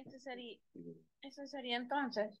Eso sería, eso sería entonces.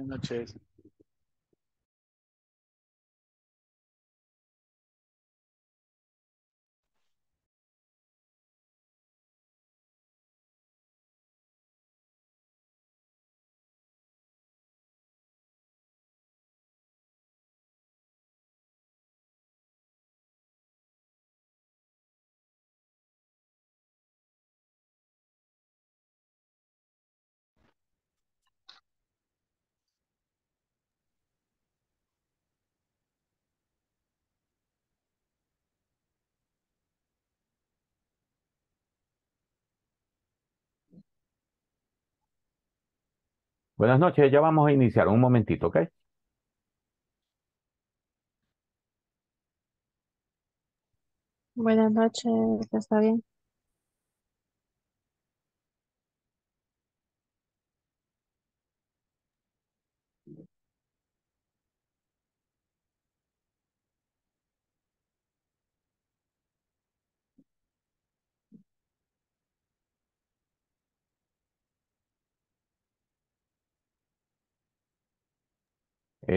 Buenas noches. Buenas noches, ya vamos a iniciar un momentito, ¿ok? Buenas noches, ¿está bien?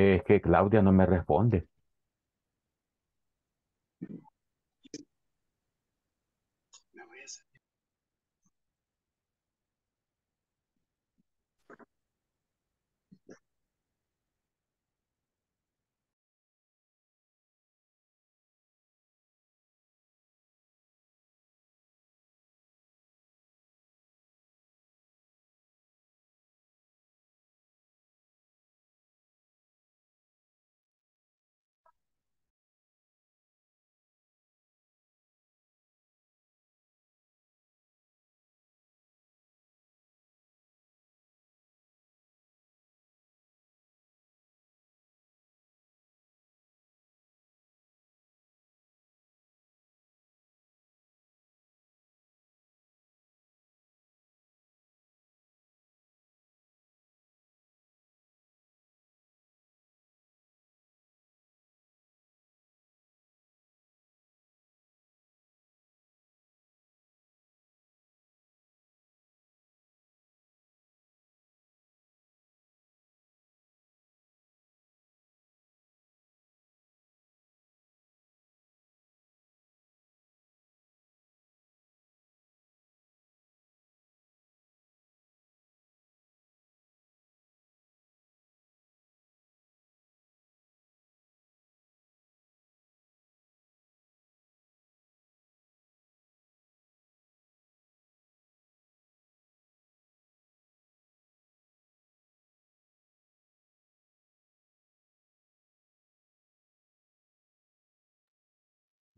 es que Claudia no me responde.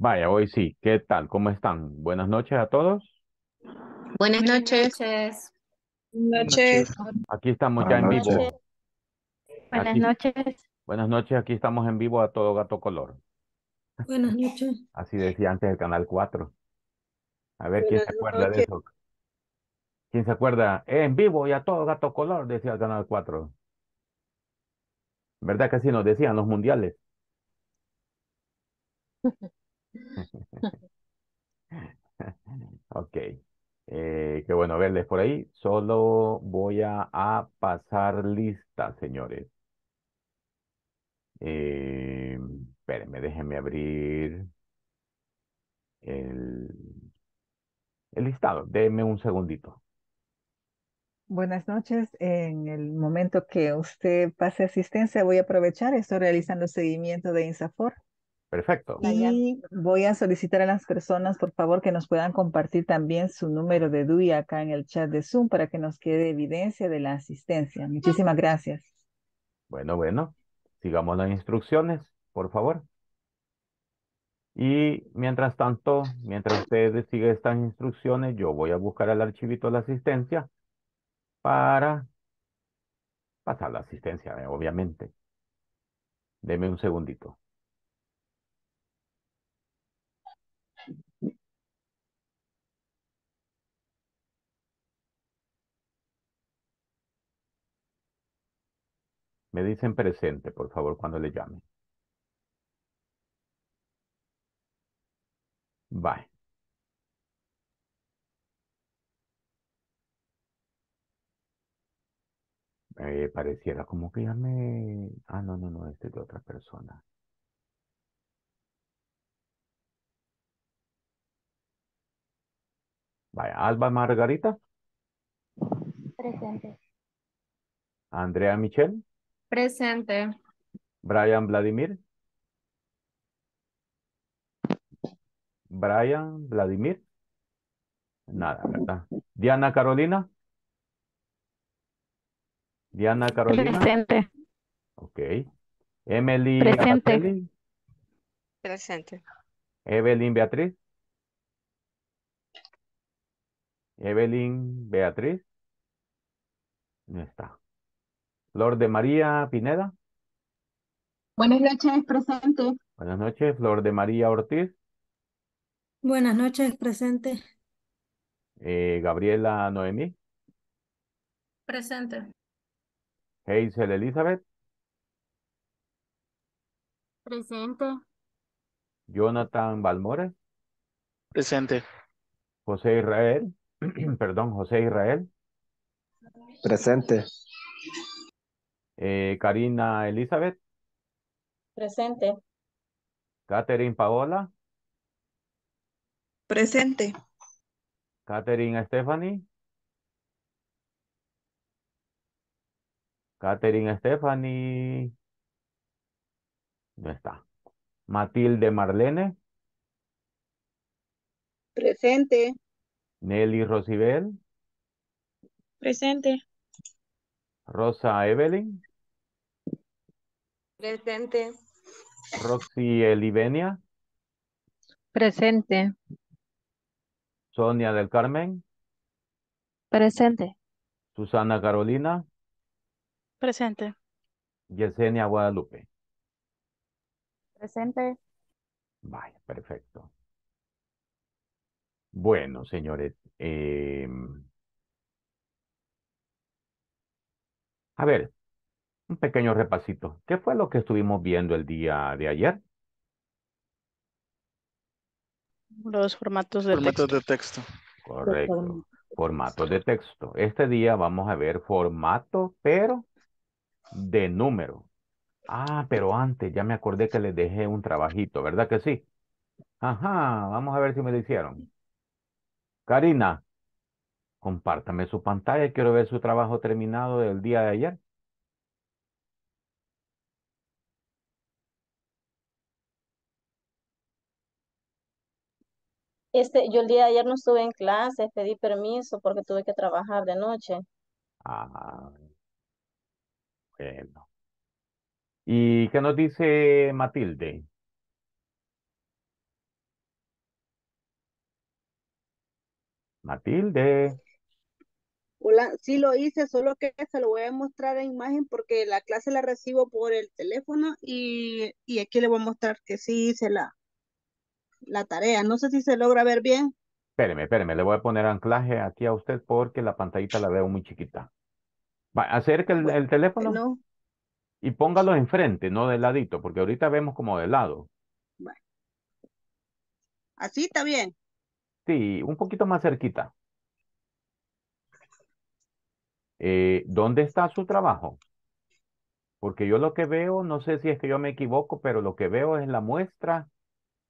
Vaya, hoy sí. ¿Qué tal? ¿Cómo están? Buenas noches a todos. Buenas noches. Buenas noches. Aquí estamos ya en vivo. Buenas noches. Buenas noches, aquí estamos en vivo a todo gato color. Buenas noches. Así decía antes el Canal 4. A ver quién se acuerda de eso. ¿Quién se acuerda? En vivo y a todo gato color, decía el Canal 4. ¿Verdad que así nos decían los mundiales? ok. Eh, qué bueno verles por ahí. Solo voy a, pasar lista, señores. Eh, espérenme, déjenme abrir el, el listado. déjenme un segundito. Buenas noches. En el momento que usted pase asistencia, voy a aprovechar. Estoy realizando seguimiento de INSAFOR. Perfecto. Y voy a solicitar a las personas, por favor, que nos puedan compartir también su número de DUI acá en el chat de Zoom para que nos quede evidencia de la asistencia. Muchísimas gracias. Bueno, bueno, sigamos las instrucciones, por favor. Y mientras tanto, mientras ustedes siguen estas instrucciones, yo voy a buscar el archivito de la asistencia para pasar la asistencia, eh, obviamente. Deme un segundito. Me dicen presente, por favor, cuando le llame. Bye. Eh, pareciera como que ya me... Ah, no, no, no, este es de otra persona. Vaya, Alba Margarita. Presente. Andrea Michel. Presente. Brian Vladimir. Brian Vladimir. Nada, ¿verdad? Diana Carolina. Diana Carolina. Presente. Ok. Emily. Presente. Presente. Evelyn Beatriz. Evelyn Beatriz. No está. Flor de María Pineda. Buenas noches, presente. Buenas noches, Flor de María Ortiz. Buenas noches, presente. Eh, Gabriela Noemí. Presente. Hazel Elizabeth. Presente. Jonathan Balmore Presente. José Israel. Perdón, José Israel. Presente. Eh, Karina Elizabeth. Presente. Catherine Paola. Presente. Catherine Stephanie. Catherine Stephanie. No está. Matilde Marlene. Presente. Nelly Rosibel. Presente. Rosa Evelyn. Presente. Roxy Elivenia. Presente. Sonia del Carmen. Presente. Susana Carolina. Presente. Yesenia Guadalupe. Presente. Vaya, perfecto. Bueno, señores, em, a ver, un pequeño repasito. ¿Qué fue lo que estuvimos viendo el día de ayer? Los formatos de texto. de texto. Correcto. Formatos de texto. Este día vamos a ver formato, pero de número. Ah, pero antes ya me acordé que les dejé un trabajito, ¿verdad que sí? Ajá, vamos a ver si me lo hicieron. Karina, compártame su pantalla. Quiero ver su trabajo terminado del día de ayer. Este, yo el día de ayer no estuve en clase, pedí permiso porque tuve que trabajar de noche. Ah, bueno. ¿Y qué nos dice Matilde? Matilde. Hola, sí lo hice, solo que se lo voy a mostrar en imagen porque la clase la recibo por el teléfono y, aquí le voy a mostrar que sí hice la, la tarea. No sé si se logra ver bien. Espéreme, espéreme, le voy a poner anclaje aquí a usted porque la pantallita la veo muy chiquita. Va, acerque el, el teléfono no. y póngalo enfrente, no de ladito, porque ahorita vemos como de lado. Así está bien. Sí, un poquito más cerquita. Eh, ¿dónde está su trabajo? Porque yo lo que veo, no sé si es que yo me equivoco, pero lo que veo es la muestra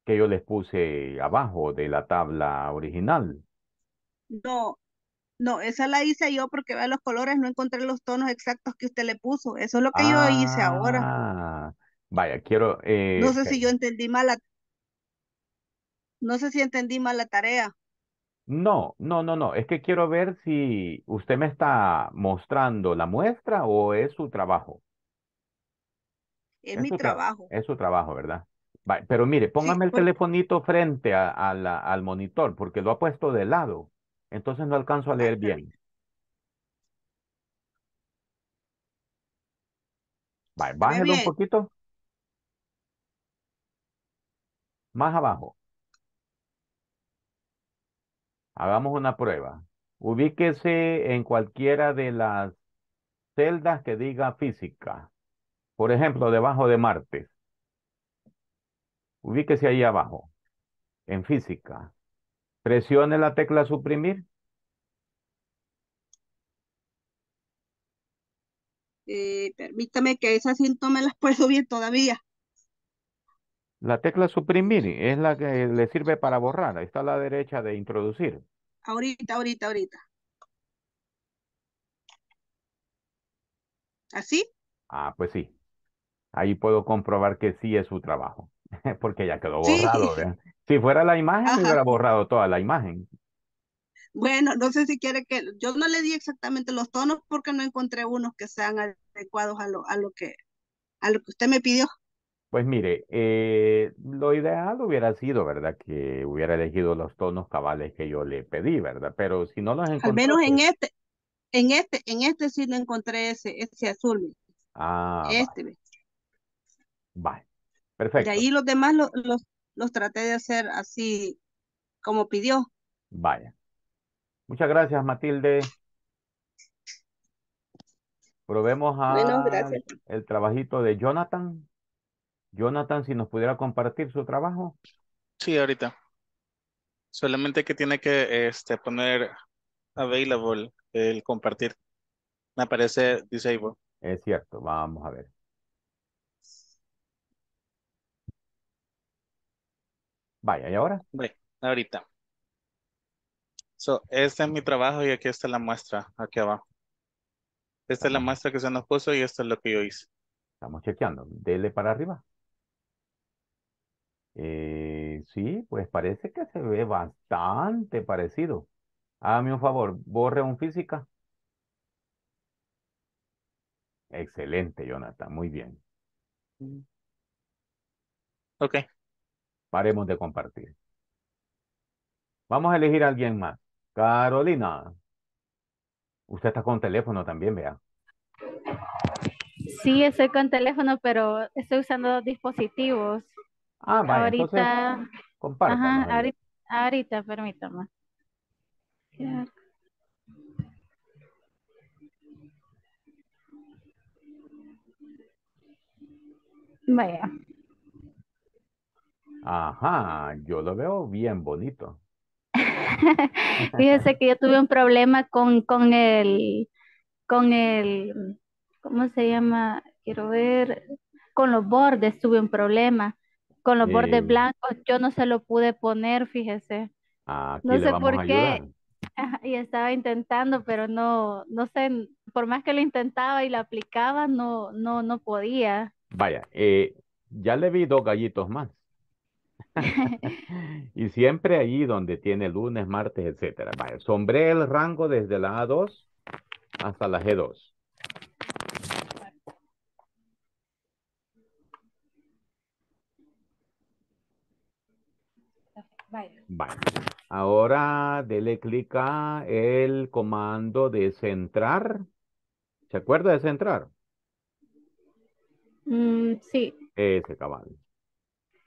que yo les puse abajo de la tabla original. No, no, esa la hice yo porque veo los colores, no encontré los tonos exactos que usted le puso. Eso es lo que yo hice ahora. Ah, vaya, quiero... Eh, no sé si yo entendí mal la, no sé si entendí mal la tarea. No, no, no, no. Es que quiero ver si usted me está mostrando la muestra o es su trabajo. Es, mi trabajo. es su trabajo, ¿verdad? Pero mire, póngame el telefonito frente a, la, al monitor porque lo ha puesto de lado. Entonces no alcanzo a leer bien. Bájelo un poquito. Más abajo. Hagamos una prueba. Ubíquese en cualquiera de las celdas que diga física. Por ejemplo, debajo de Marte. Ubíquese ahí abajo, en física. Presione la tecla suprimir. Eh, permítame que esas síntomas las puedo ver todavía. La tecla suprimir es la que le sirve para borrar. Está a la derecha de introducir. Ahorita, ahorita, ahorita. ¿Así? Ah, pues sí. Ahí puedo comprobar que sí es su trabajo. Porque ya quedó borrado. Si fuera la imagen, hubiera borrado toda la imagen. Bueno, no sé si quiere que... Yo no le di exactamente los tonos porque no encontré unos que sean adecuados a lo, a lo, que, a lo que usted me pidió. Pues mire, eh, lo ideal hubiera sido, ¿verdad? Que hubiera elegido los tonos cabales que yo le pedí, ¿verdad? Pero si no los encontré. Al menos en pues este, en este, en este sí no encontré ese, ese azul. Ah. Este. Vale. Perfecto. Y ahí los demás los, los, traté de hacer así como pidió. Vaya. Muchas gracias, Matilde. Probemos a el trabajito de Jonathan. Jonathan, si nos pudiera compartir su trabajo. Sí, ahorita. Solamente que tiene que este, poner available el compartir. Me aparece disable. Es cierto, vamos a ver. Vaya, ¿y ahora? ahorita. So, este es mi trabajo y aquí está la muestra, aquí abajo. Esta es la muestra que se nos puso y esto es lo que yo hice. Estamos chequeando. Dele para arriba. Eh, sí, pues parece que se ve bastante parecido. Hágame un favor, borre un física. Excelente, Jonathan, muy bien. Mm. Ok. Paremos de compartir. Vamos a elegir a alguien más. Carolina. Usted está con teléfono también, vea. Sí, estoy con teléfono, pero estoy usando dos dispositivos. Ah, ahorita, entonces Ajá, ahorita, permítame. Vaya. Ajá, yo lo veo bien bonito. Fíjese que yo tuve un problema con, con el, con el, ¿cómo se llama? Quiero ver, con los bordes tuve un problema con los bordes eh, blancos. Yo no se lo pude poner, fíjese. Ah, no sé por qué. Y estaba intentando, pero no, no sé, por más que lo intentaba y lo aplicaba, no, no, no podía. Vaya, eh, ya le vi dos gallitos más. y siempre allí donde tiene lunes, martes, etcétera. Vaya, sombré el rango desde la A2 hasta la G2. Vale. Ahora dele clic a el comando de centrar. ¿Se acuerda de centrar? Mm, sí. Ese cabal.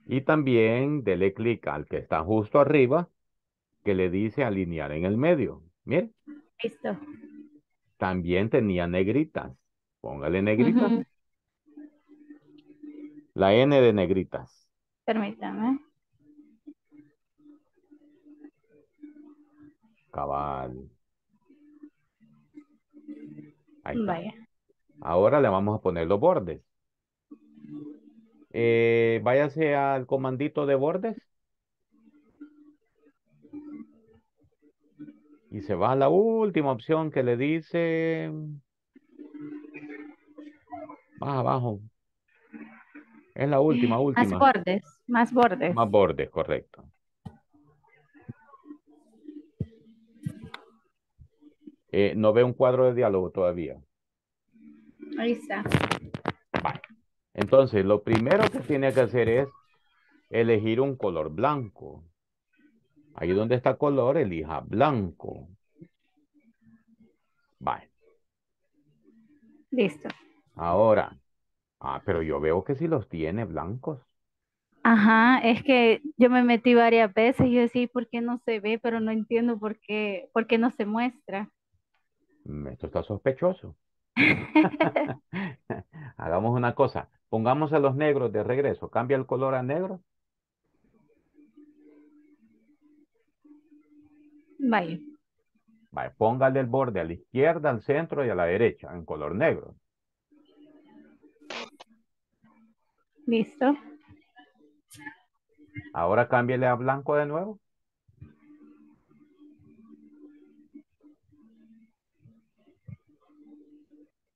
Y también dele clic al que está justo arriba, que le dice alinear en el medio. Miren. Listo. También tenía negritas. Póngale negritas. La N de negritas. Permítame. Acabar. Vaya. Ahora le vamos a poner los bordes. Eh, váyase al comandito de bordes. Y se va a la última opción que le dice... Más abajo. Es la última, última. Más bordes, más bordes. Más bordes, correcto. Eh, no veo un cuadro de diálogo todavía. Ahí está. Entonces, lo primero que tiene que hacer es elegir un color blanco. Ahí donde está color, elija blanco. Vale. Listo. Ahora. Ah, pero yo veo que sí los tiene blancos. Ajá, es que yo me metí varias veces y yo decía, ¿por qué no se ve? Pero no entiendo por qué, por qué no se muestra. Mm, esto está sospechoso. Hagamos una cosa, pongamos a los negros de regreso, cambia el color a negro. Vaya. Vaya, póngale el borde a la izquierda, al centro y a la derecha, en color negro. Listo. Ahora cámbiale a blanco de nuevo.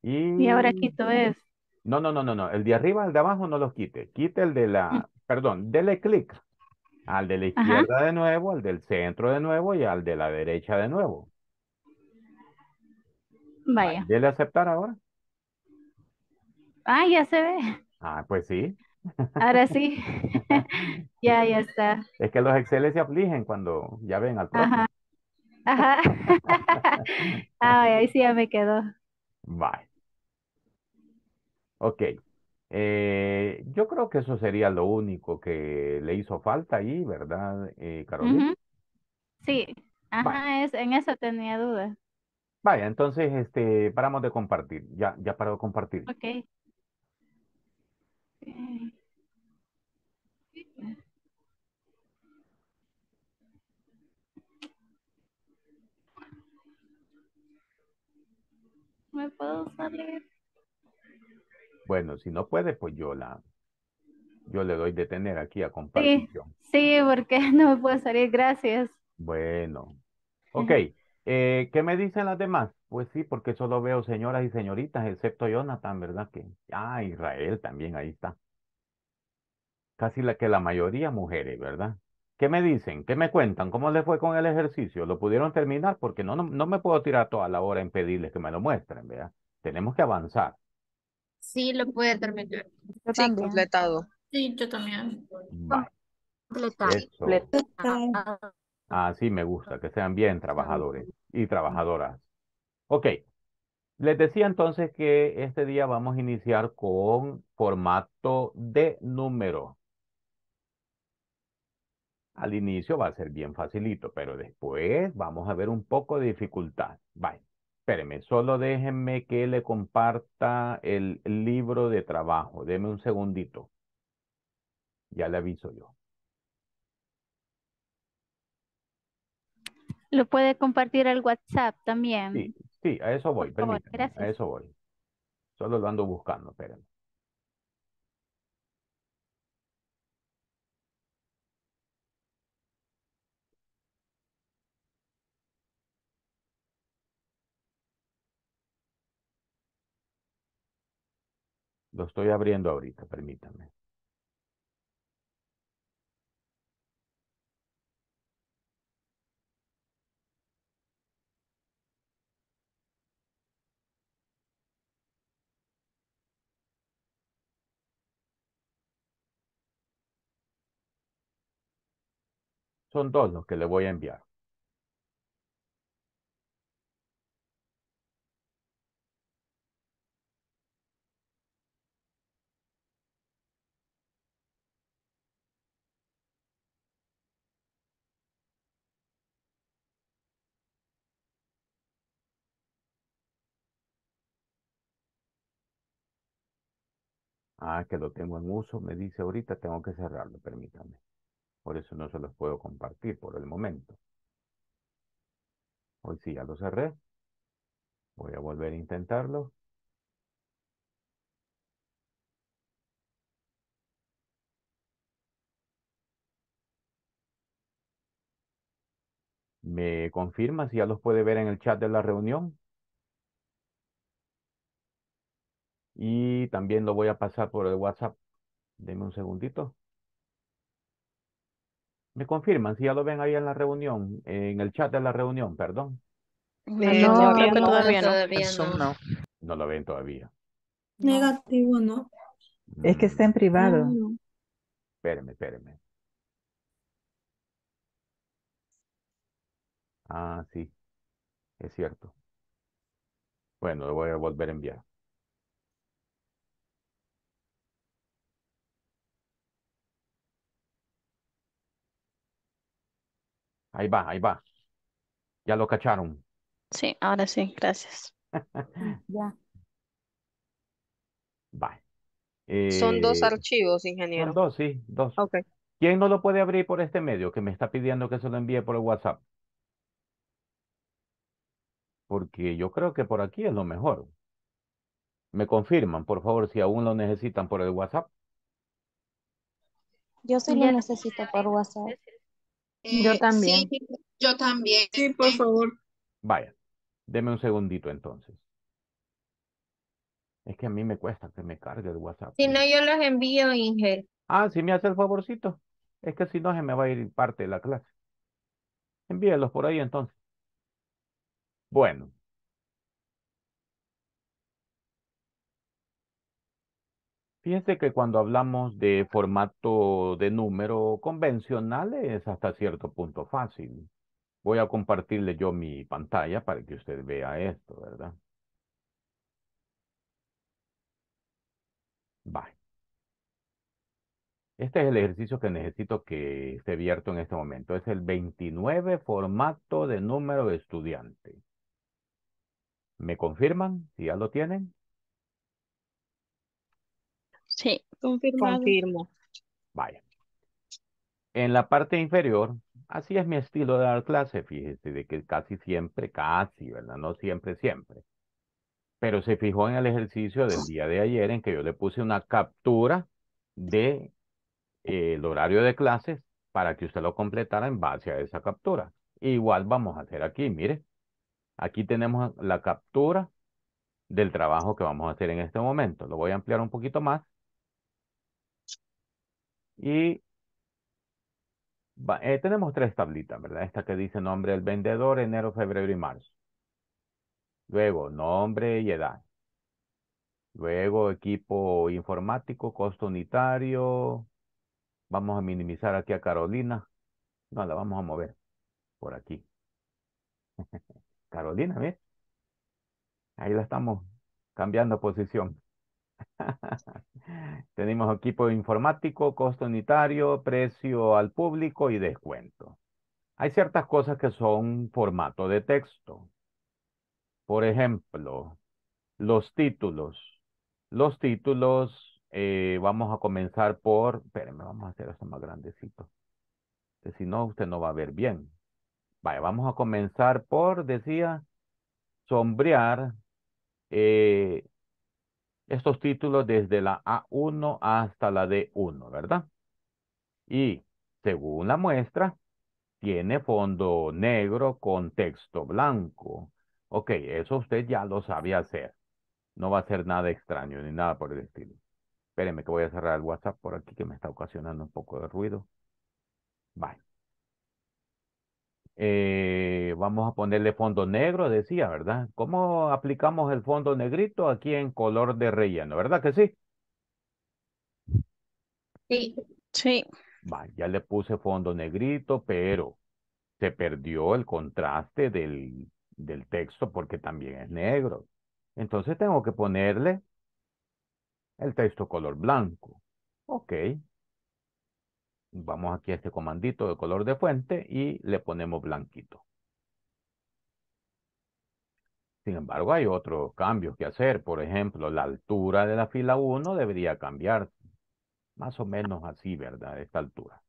Y... ahora quito mm, es. Este. No, no, no, no, no. El de arriba, el de abajo no los quite. Quite el de la, mm. perdón, dele clic al de la izquierda de nuevo, al del centro de nuevo y al de la derecha de nuevo. Vaya. Dele aceptar ahora. Ah, ya se ve. Ah, pues sí. Ahora sí. ya, ya está. Es que los Excel se afligen cuando ya ven al próximo. Ajá. ahí sí ya me quedó. Bye. Ok. Eh, yo creo que eso sería lo único que le hizo falta ahí, ¿verdad, eh, Carolina? Sí, ajá, es, en eso tenía dudas. vaya, entonces este, paramos de compartir. Ya, ya paró de compartir. Ok. Eh, ¿Me puedo salir? Bueno, si no puede, pues yo la, yo le doy de tener aquí a compartición. Sí, porque no me puedo salir, gracias. Bueno, ok. Eh, ¿Qué me dicen las demás? Pues sí, porque solo veo señoras y señoritas, excepto Jonathan, ¿verdad? Que, ah, Israel también, ahí está. Casi la que la mayoría mujeres, ¿verdad? ¿Qué me dicen? ¿Qué me cuentan? ¿Cómo les fue con el ejercicio? ¿Lo pudieron terminar? Porque no, no, no me puedo tirar toda la hora en pedirles que me lo muestren, ¿verdad? Tenemos que avanzar. Sí, lo puede terminar. Yo sí, completado. Sí, yo también. Mm. Ah, sí, me gusta, que sean bien trabajadores y trabajadoras. Ok. Les decía entonces que este día vamos a iniciar con formato de número. Al inicio va a ser bien facilito, pero después vamos a ver un poco de dificultad. Bye espéreme, solo déjenme que le comparta el libro de trabajo. Deme un segundito. Ya le aviso yo. Lo puede compartir al WhatsApp también. Sí, sí, a eso voy, A eso voy. Solo lo ando buscando, espérenme. Lo estoy abriendo ahorita, permítame. Son dos los que le voy a enviar. Ah, que lo tengo en uso, me dice ahorita, tengo que cerrarlo, permítame. Por eso no se los puedo compartir por el momento. Hoy sí, ya lo cerré. Voy a volver a intentarlo. ¿Me confirma si ya los puede ver en el chat de la reunión? Y también lo voy a pasar por el WhatsApp. Deme un segundito. Me confirman si ya lo ven ahí en la reunión, en el chat de la reunión, perdón. Eh, no, todavía, no. no. lo ven todavía. Negativo, no. Es que está en privado. Ah, no, espérame, Ah, sí, es cierto. Bueno, lo voy a volver a enviar. Ahí va, ahí va. Ya lo cacharon. Sí, ahora sí, gracias. ya. Bye. son dos eh, archivos, ingeniero. Son dos, sí, dos. Okay. ¿Quién no lo puede abrir por este medio que me está pidiendo que se lo envíe por el WhatsApp? Porque yo creo que por aquí es lo mejor. Me confirman, por favor, si aún lo necesitan por el WhatsApp? Yo sí lo necesito por WhatsApp yo eh, también. yo también. Sí, por favor. Vaya, deme un segundito entonces. Es que a mí me cuesta que me cargue el WhatsApp. Si no, yo los envío, Inger. Ah, si me hace el favorcito. Es que si no, se me va a ir parte de la clase. Envíelos por ahí entonces. Bueno, Fíjense que cuando hablamos de formato de número convencional es hasta cierto punto fácil. Voy a compartirle yo mi pantalla para que usted vea esto, ¿verdad? Bye. Este es el ejercicio que necesito que esté abierto en este momento. Es el 29 formato de número de estudiante. ¿Me confirman si ya lo tienen? Sí, confirmado. Confirmo. Vaya. En la parte inferior, así es mi estilo de dar clase, fíjese, de que casi siempre, casi, ¿verdad? No siempre, siempre. Pero se fijó en el ejercicio del día de ayer en que yo le puse una captura de eh, el horario de clases para que usted lo completara en base a esa captura. Igual vamos a hacer aquí, mire. Aquí tenemos la captura del trabajo que vamos a hacer en este momento. Lo voy a ampliar un poquito más y eh, tenemos tres tablitas, ¿verdad? Esta que dice nombre del vendedor, enero, febrero y marzo. Luego, nombre y edad. Luego, equipo informático, costo unitario. Vamos a minimizar aquí a Carolina. No, la vamos a mover por aquí. Carolina, ¿ves? Ahí la estamos cambiando posición. Tenemos equipo informático, costo unitario, precio al público y descuento. Hay ciertas cosas que son formato de texto. Por ejemplo, los títulos. Los títulos, eh, vamos a comenzar por, espérenme, vamos a hacer esto más grandecito. Que si no, usted no va a ver bien. Vaya, vamos a comenzar por, decía, sombrear eh, estos títulos desde la A1 hasta la D1, ¿verdad? Y según la muestra, tiene fondo negro con texto blanco. Ok, eso usted ya lo sabe hacer. No va a ser nada extraño ni nada por el estilo. Espérenme que voy a cerrar el WhatsApp por aquí que me está ocasionando un poco de ruido. Bye. Eh, vamos a ponerle fondo negro, decía, ¿verdad? ¿Cómo aplicamos el fondo negrito aquí en color de relleno? ¿Verdad que sí? Sí. Sí. ya le puse fondo negrito, pero se perdió el contraste del, del texto porque también es negro. Entonces tengo que ponerle el texto color blanco. Ok, Vamos aquí a este comandito de color de fuente y le ponemos blanquito. Sin embargo, hay otros cambios que hacer. Por ejemplo, la altura de la fila 1 debería cambiar. Más o menos así, ¿verdad? Esta altura.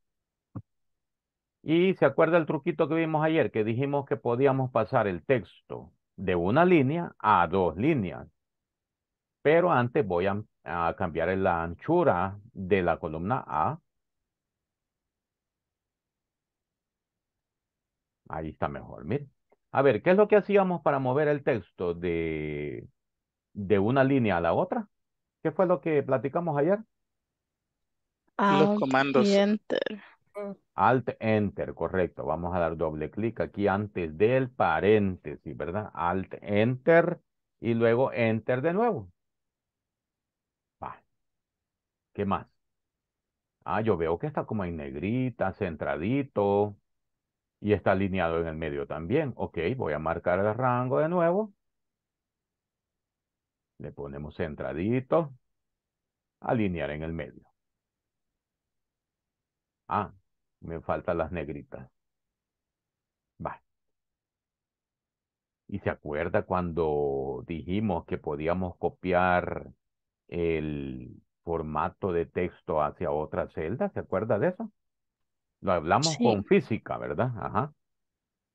Y se acuerda el truquito que vimos ayer, que dijimos que podíamos pasar el texto de una línea a dos líneas. Pero antes voy a, a cambiar la anchura de la columna A Ahí está mejor, mire. A ver, ¿qué es lo que hacíamos para mover el texto de, de una línea a la otra? ¿Qué fue lo que platicamos ayer? Los comandos. Y enter. Alt Enter, correcto. Vamos a dar doble clic aquí antes del paréntesis, ¿verdad? Alt Enter y luego Enter de nuevo. Va. ¿Qué más? Ah, yo veo que está como en negrita, centradito y está alineado en el medio también. Ok, voy a marcar el rango de nuevo. Le ponemos centradito. Alinear en el medio. Ah, me faltan las negritas. Va. ¿Y se acuerda cuando dijimos que podíamos copiar el formato de texto hacia otra celda? ¿Se acuerda de eso? Lo hablamos con física, ¿verdad? Ajá.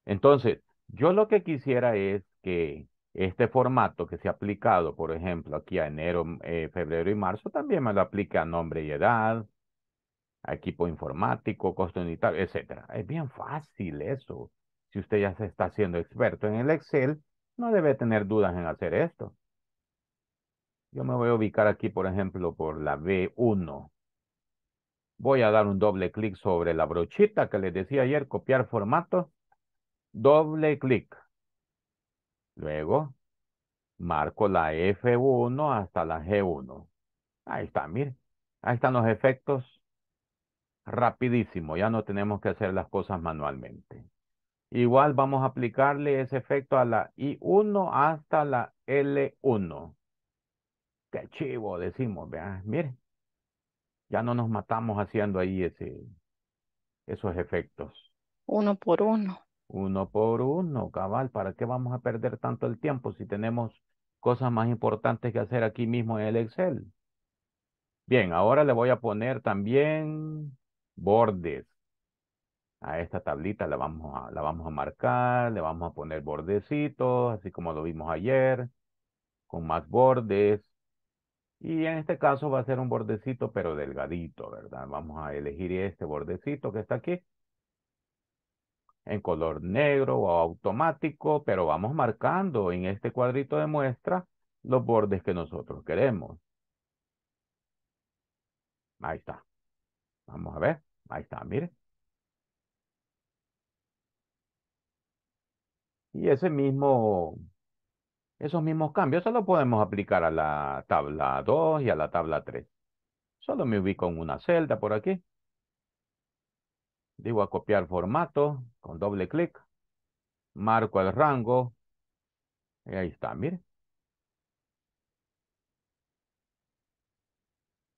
Entonces, yo lo que quisiera es que este formato que se ha aplicado, por ejemplo, aquí a enero, eh, febrero y marzo, también me lo aplique a nombre y edad, a equipo informático, costo unitario, etc. Es bien fácil eso. Si usted ya se está haciendo experto en el Excel, no debe tener dudas en hacer esto. Yo me voy a ubicar aquí, por ejemplo, por la B1. Voy a dar un doble clic sobre la brochita que les decía ayer, copiar formato. Doble clic. Luego, marco la F1 hasta la G1. Ahí está, miren. Ahí están los efectos. Rapidísimo, ya no tenemos que hacer las cosas manualmente. Igual vamos a aplicarle ese efecto a la I1 hasta la L1. Qué chivo, decimos, vean, miren ya no nos matamos haciendo ahí ese, esos efectos. Uno por uno. Uno por uno, cabal. ¿Para qué vamos a perder tanto el tiempo si tenemos cosas más importantes que hacer aquí mismo en el Excel? Bien, ahora le voy a poner también bordes. A esta tablita la vamos a, la vamos a marcar, le vamos a poner bordecitos, así como lo vimos ayer, con más bordes. Y en este caso va a ser un bordecito, pero delgadito, ¿verdad? Vamos a elegir este bordecito que está aquí. En color negro o automático, pero vamos marcando en este cuadrito de muestra los bordes que nosotros queremos. Ahí está. Vamos a ver. Ahí está, mire. Y ese mismo esos mismos cambios solo podemos aplicar a la tabla 2 y a la tabla 3. Solo me ubico en una celda por aquí. Digo a copiar formato con doble clic. Marco el rango. Y ahí está, mire.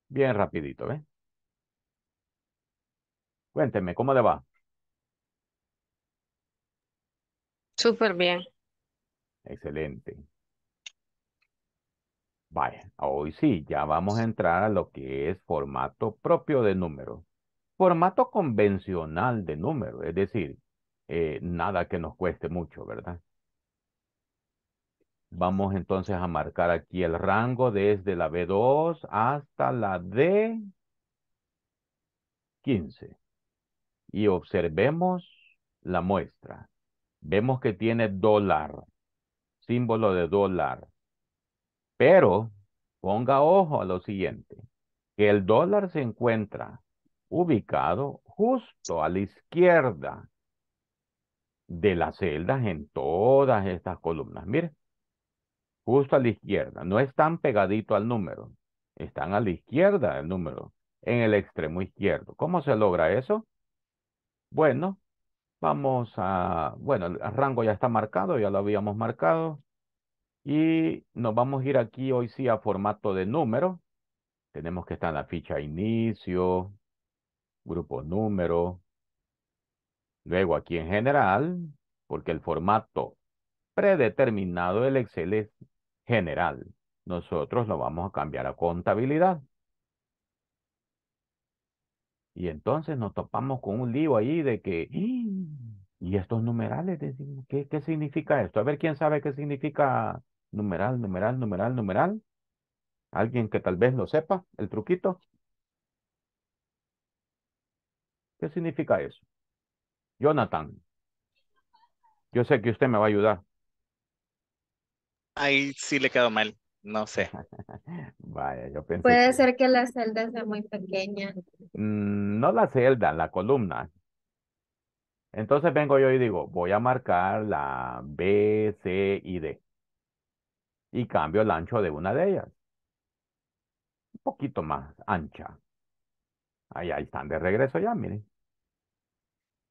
Bien rapidito, ¿ves? Cuénteme, ¿cómo le va? Súper bien. Excelente. Vaya, hoy sí, ya vamos a entrar a lo que es formato propio de número. Formato convencional de número, es decir, eh, nada que nos cueste mucho, ¿verdad? Vamos entonces a marcar aquí el rango desde la B2 hasta la D15. Y observemos la muestra. Vemos que tiene dólar símbolo de dólar. Pero ponga ojo a lo siguiente, que el dólar se encuentra ubicado justo a la izquierda de las celdas en todas estas columnas. Mire, justo a la izquierda. No están pegadito al número, están a la izquierda del número, en el extremo izquierdo. ¿Cómo se logra eso? Bueno, Vamos a, bueno, el rango ya está marcado, ya lo habíamos marcado. Y nos vamos a ir aquí hoy sí a formato de número. Tenemos que estar en la ficha inicio, grupo número. Luego aquí en general, porque el formato predeterminado del Excel es general. Nosotros lo vamos a cambiar a contabilidad. Y entonces nos topamos con un lío ahí de que, y estos numerales, decimos, ¿qué, ¿qué significa esto? A ver, ¿quién sabe qué significa numeral, numeral, numeral, numeral? ¿Alguien que tal vez lo sepa, el truquito? ¿Qué significa eso? Jonathan, yo sé que usted me va a ayudar. Ahí sí le quedó mal. No sé. Vaya, yo pensé. Puede ser que la celda sea muy pequeña. Mm, no la celda, la columna. Entonces vengo yo y digo, voy a marcar la B, C y D. Y cambio el ancho de una de ellas. Un poquito más ancha. Ahí, ahí están de regreso ya, miren.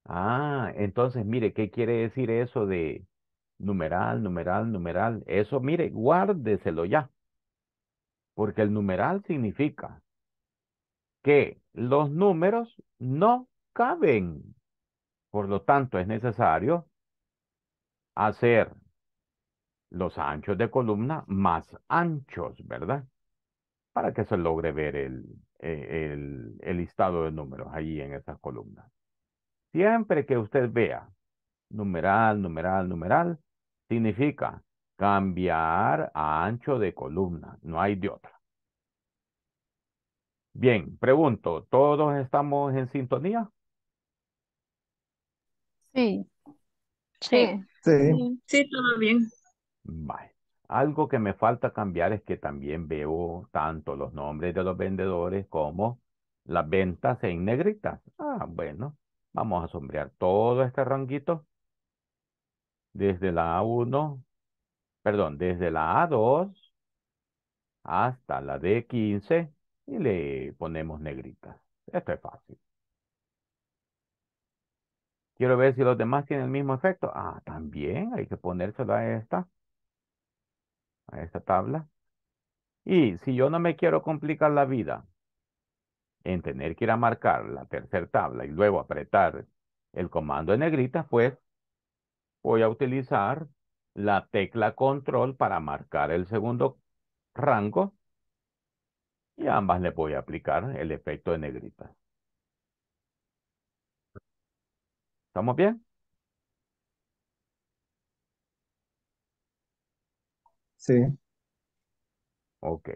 Ah, entonces mire, ¿qué quiere decir eso de numeral, numeral, numeral. Eso, mire, guárdeselo ya. Porque el numeral significa que los números no caben. Por lo tanto, es necesario hacer los anchos de columna más anchos, ¿verdad? Para que se logre ver el, eh, listado de números ahí en esas columnas. Siempre que usted vea numeral, numeral, numeral, significa cambiar a ancho de columna, no hay de otra. Bien, pregunto, ¿todos estamos en sintonía? Sí. Sí. Sí, sí todo bien. Vale. Algo que me falta cambiar es que también veo tanto los nombres de los vendedores como las ventas en negritas. Ah, bueno, vamos a sombrear todo este ranguito desde la A1, perdón, desde la A2 hasta la D15 y le ponemos negritas. Esto es fácil. Quiero ver si los demás tienen el mismo efecto. Ah, también hay que ponérselo a esta. A esta tabla. Y si yo no me quiero complicar la vida en tener que ir a marcar la tercera tabla y luego apretar el comando de negrita, pues voy a utilizar la tecla control para marcar el segundo rango y ambas le voy a aplicar el efecto de negrita. ¿Estamos bien? Sí. Ok.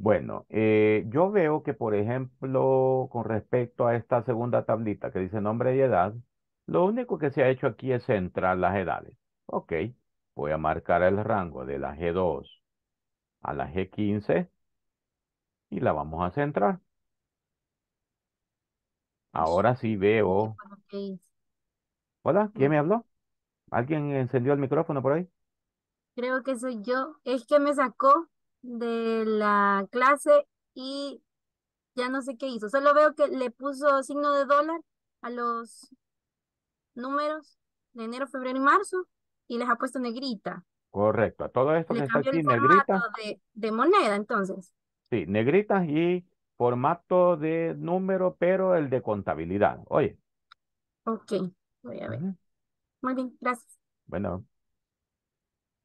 Bueno, eh, yo veo que, por ejemplo, con respecto a esta segunda tablita que dice nombre y edad, lo único que se ha hecho aquí es centrar las edades. Ok, voy a marcar el rango de la G2 a la G15 y la vamos a centrar. Ahora sí veo. Hola, ¿quién me habló? ¿Alguien encendió el micrófono por ahí? Creo que soy yo. Es que me sacó de la clase y ya no sé qué hizo. Solo veo que le puso signo de dólar a los números de enero, febrero y marzo y les ha puesto negrita. Correcto, a todo esto Le está el negrita. De, moneda, entonces. Sí, negritas y formato de número, pero el de contabilidad. Oye. Ok, voy a ver. Muy bien, gracias. Bueno.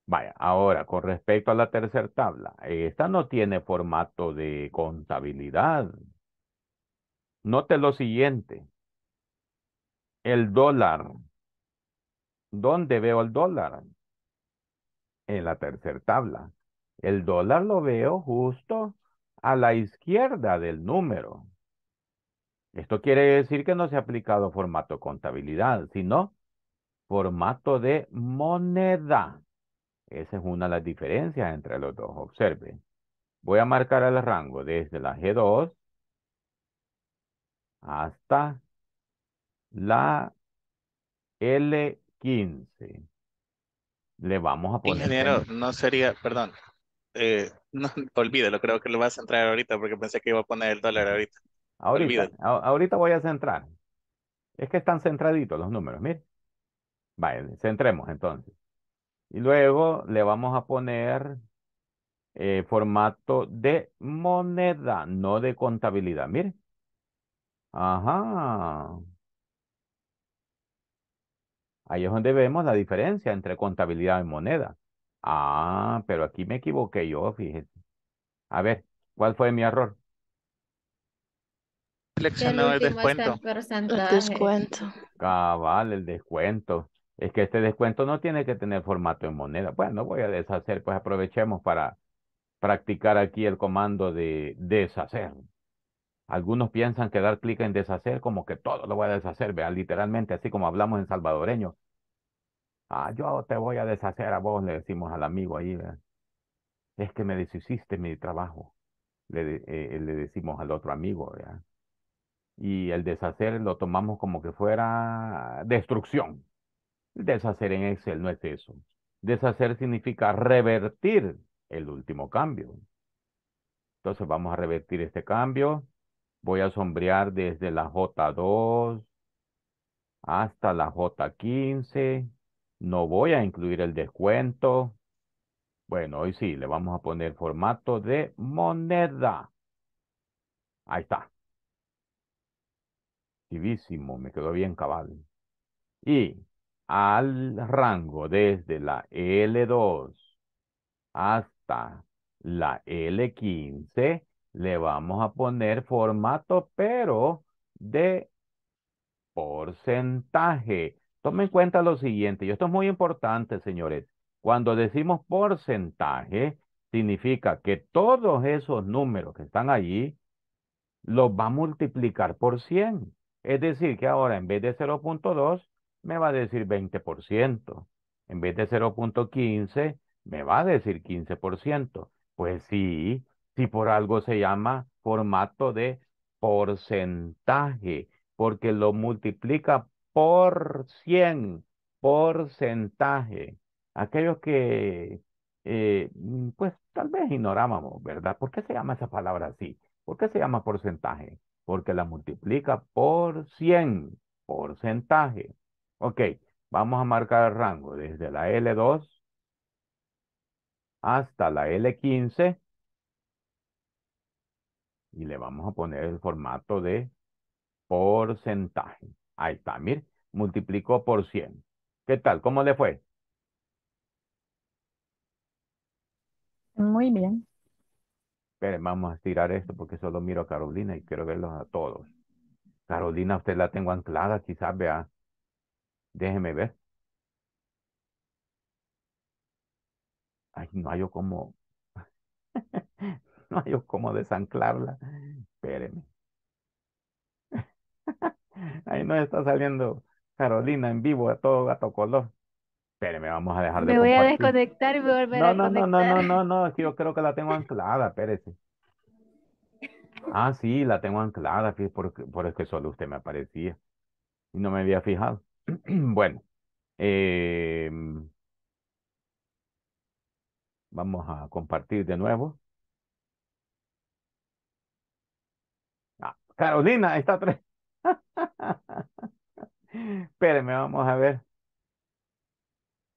Vaya, ahora con respecto a la tercera tabla, esta no tiene formato de contabilidad. Note lo siguiente. El dólar. ¿Dónde veo el dólar? En la tercera tabla. El dólar lo veo justo a la izquierda del número. Esto quiere decir que no se ha aplicado formato contabilidad, sino formato de moneda. Esa es una de las diferencias entre los dos. Observe. Voy a marcar el rango desde la G2 hasta la L15. Le vamos a poner. Ingeniero, no sería, perdón, eh, no, creo que lo vas a centrar ahorita porque pensé que iba a poner el dólar ahorita. Ahorita, ahorita voy a centrar. Es que están centraditos los números, mire. Vale, centremos entonces. Y luego le vamos a poner eh, formato de moneda, no de contabilidad, mire. Ajá. Ahí es donde vemos la diferencia entre contabilidad y moneda. Ah, pero aquí me equivoqué yo, fíjese. A ver, ¿cuál fue mi error? Seleccionado el, descuento. El descuento. Cabal, el descuento. Es que este descuento no tiene que tener formato en moneda. Bueno, voy a deshacer, pues aprovechemos para practicar aquí el comando de deshacer. Algunos piensan que dar clic en deshacer como que todo lo voy a deshacer, Vean, literalmente, así como hablamos en salvadoreño, Ah, yo te voy a deshacer a vos, le decimos al amigo ahí. Es que me deshiciste mi trabajo, le, eh, decimos al otro amigo. Y el deshacer lo tomamos como que fuera destrucción. Deshacer en Excel no es eso. Deshacer significa revertir el último cambio. Entonces vamos a revertir este cambio. Voy a sombrear desde la J2 hasta la J15 no voy a incluir el descuento. Bueno, hoy sí, le vamos a poner formato de moneda. Ahí está. Divísimo, me quedó bien cabal. Y al rango desde la L2 hasta la L15 le vamos a poner formato pero de porcentaje Tomen en cuenta lo siguiente, y esto es muy importante, señores. Cuando decimos porcentaje, significa que todos esos números que están allí los va a multiplicar por 100. Es decir, que ahora en vez de 0.2, me va a decir 20%. En vez de 0.15, me va a decir 15%. Pues sí, si por algo se llama formato de porcentaje, porque lo multiplica por cien, porcentaje. Aquello que, eh, mm, pues tal vez ignorábamos, ¿verdad? ¿Por qué se llama esa palabra así? ¿Por qué se llama porcentaje? Porque la multiplica por 100, porcentaje. Ok, vamos a marcar el rango desde la L2 hasta la L15 y le vamos a poner el formato de porcentaje. Ahí está, mire, multiplicó por 100. ¿Qué tal? ¿Cómo le fue? Muy bien. Pero vamos a tirar esto porque solo miro a Carolina y quiero verlos a todos. Carolina, usted la tengo anclada, quizás vea. Déjeme ver. Ay, no hay yo como. no hay yo como desanclarla. Espérenme. Ahí nos está saliendo Carolina en vivo a todo gato color. espéreme vamos a dejar de Me voy a desconectar y volver no, no, No, no, no, no, no, yo creo que la tengo anclada, espérese. Ah, sí, la tengo anclada, porque, que solo usted me aparecía. Y no me había fijado. bueno, em, vamos a compartir de nuevo. Ah, Carolina, está tres. Espérenme, vamos a ver.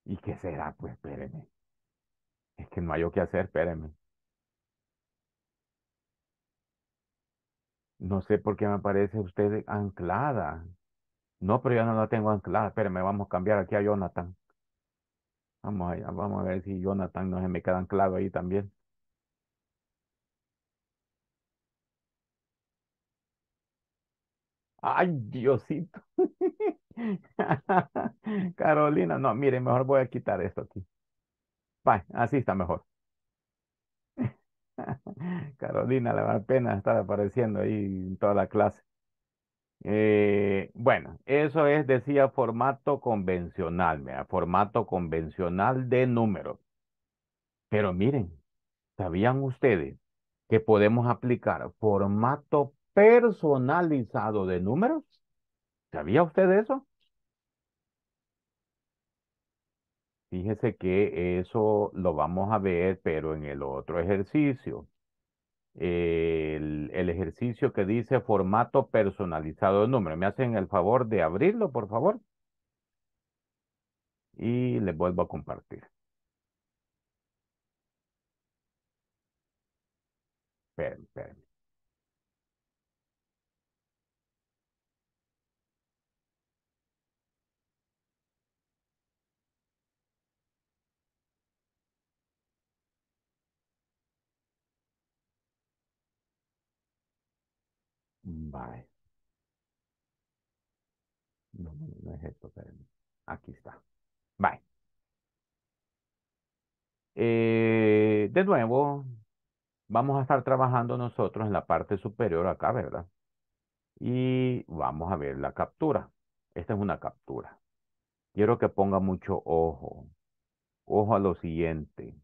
¿Y qué será? Pues espérenme. Es que no hay yo qué hacer, espérenme. No sé por qué me parece usted anclada. No, pero yo no la tengo anclada. Espérenme, vamos a cambiar aquí a Jonathan. Vamos allá vamos a ver si Jonathan no se me queda anclado ahí también. Ay, Diosito. Carolina, no, miren, mejor voy a quitar esto aquí. va así está mejor. Carolina, le da pena estar apareciendo ahí en toda la clase. Eh, bueno, eso es, decía, formato convencional, formato convencional de números. Pero miren, ¿sabían ustedes que podemos aplicar formato personalizado de números. ¿Sabía usted eso? Fíjese que eso lo vamos a ver, pero en el otro ejercicio. El, ejercicio que dice formato personalizado de números. ¿Me hacen el favor de abrirlo, por favor? Y les vuelvo a compartir. Esperen, No, Aquí está. Eh, de nuevo, vamos a estar trabajando nosotros en la parte superior acá, ¿verdad? Y vamos a ver la captura. Esta es una captura. Quiero que ponga mucho ojo. Ojo a lo siguiente.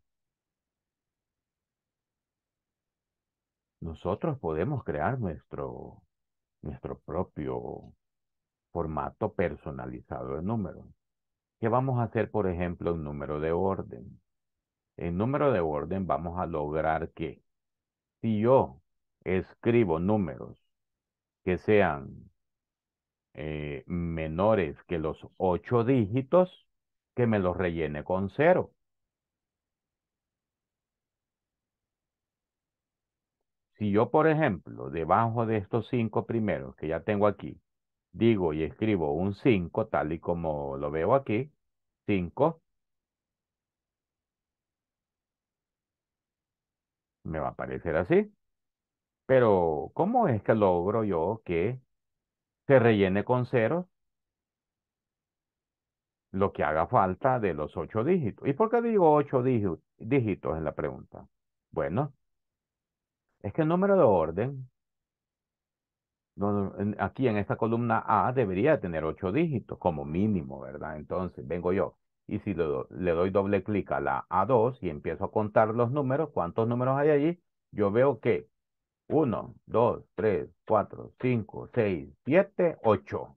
nosotros podemos crear nuestro, nuestro propio formato personalizado de números. ¿Qué vamos a hacer, por ejemplo, en número de orden? En número de orden vamos a lograr que si yo escribo números que sean eh, menores que los ocho dígitos, que me los rellene con cero. Si yo, por ejemplo, debajo de estos cinco primeros que ya tengo aquí, digo y escribo un 5, tal y como lo veo aquí, 5, me va a aparecer así. Pero, ¿cómo es que logro yo que se rellene con cero lo que haga falta de los ocho dígitos? ¿Y por qué digo ocho dígitos en la pregunta? Bueno, es que el número de orden aquí en esta columna A debería tener ocho dígitos como mínimo, ¿verdad? Entonces vengo yo y si le, doy doble clic a la A2 y empiezo a contar los números, cuántos números hay allí, yo veo que 1, 2, 3, 4, 5, 6, 7, 8.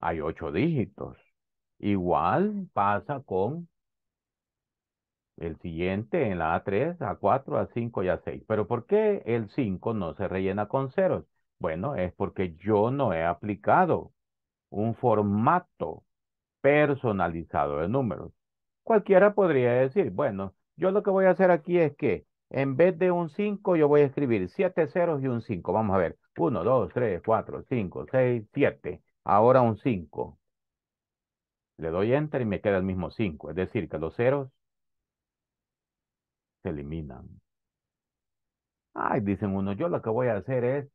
Hay ocho dígitos. Igual pasa con el siguiente en la A3, A4, A5 y A6. Pero ¿por qué el 5 no se rellena con ceros? Bueno, es porque yo no he aplicado un formato personalizado de números. Cualquiera podría decir, bueno, yo lo que voy a hacer aquí es que en vez de un 5 yo voy a escribir 7 ceros y un 5. Vamos a ver, 1, 2, 3, 4, 5, 6, 7. Ahora un 5. Le doy enter y me queda el mismo 5. Es decir, que los ceros se eliminan. Ay, dicen uno, yo lo que voy a hacer es,